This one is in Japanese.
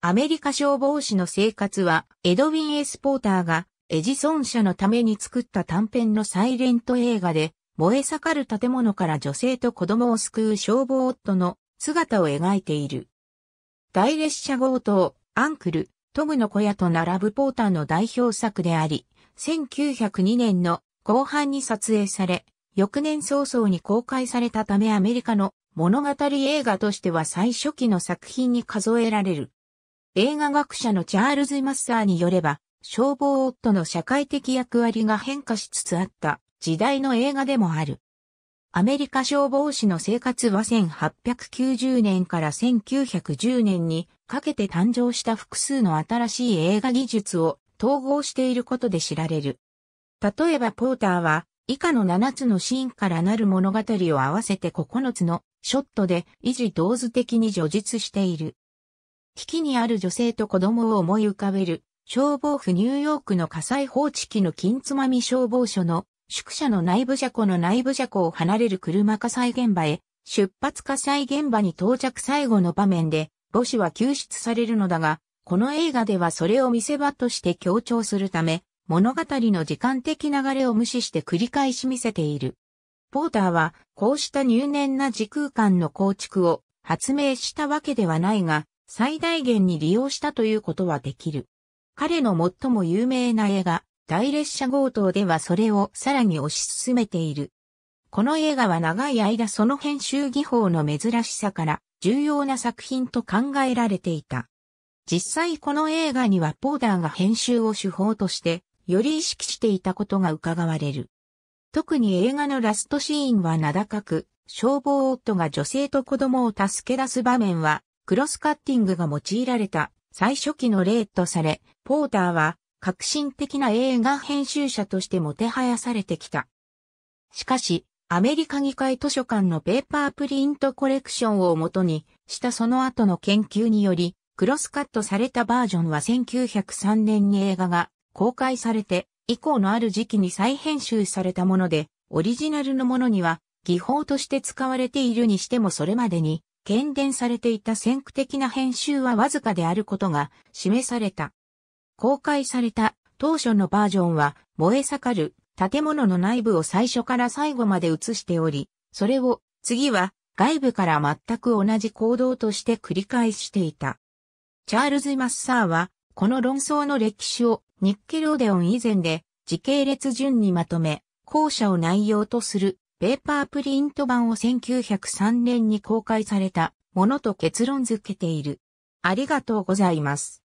アメリカ消防士の生活は、エドウィン・エスポーターが、エジソン社のために作った短編のサイレント映画で、燃え盛る建物から女性と子供を救う消防夫の姿を描いている。大列車強盗、アンクル、トムの小屋と並ぶポーターの代表作であり、1902年の後半に撮影され、翌年早々に公開されたためアメリカの物語映画としては最初期の作品に数えられる。映画学者のチャールズ・マッサーによれば、消防夫の社会的役割が変化しつつあった時代の映画でもある。アメリカ消防士の生活は1890年から1910年にかけて誕生した複数の新しい映画技術を統合していることで知られる。例えばポーターは以下の7つのシーンからなる物語を合わせて9つのショットで維持同図的に叙述している。危機にある女性と子供を思い浮かべる、消防府ニューヨークの火災報知器の金つまみ消防署の宿舎の内部車庫の内部車庫を離れる車火災現場へ、出発火災現場に到着最後の場面で、母子は救出されるのだが、この映画ではそれを見せ場として強調するため、物語の時間的流れを無視して繰り返し見せている。ポーターは、こうした入念な時空間の構築を発明したわけではないが、最大限に利用したということはできる。彼の最も有名な映画、大列車強盗ではそれをさらに推し進めている。この映画は長い間その編集技法の珍しさから重要な作品と考えられていた。実際この映画にはポーダーが編集を手法としてより意識していたことが伺われる。特に映画のラストシーンは名高く、消防夫が女性と子供を助け出す場面はクロスカッティングが用いられた最初期の例とされ、ポーターは革新的な映画編集者としてもてはやされてきた。しかし、アメリカ議会図書館のペーパープリントコレクションをもとにしたその後の研究により、クロスカットされたバージョンは1903年に映画が公開されて、以降のある時期に再編集されたもので、オリジナルのものには技法として使われているにしてもそれまでに喧伝されていた先駆的な編集はわずかであることが示された。公開された当初のバージョンは燃え盛る建物の内部を最初から最後まで映しており、それを次は外部から全く同じ行動として繰り返していた。チャールズ・マッサーはこの論争の歴史をニッケローデオン以前で時系列順にまとめ、後者を内容とするペーパープリント版を1903年に公開されたものと結論付けている。ありがとうございます。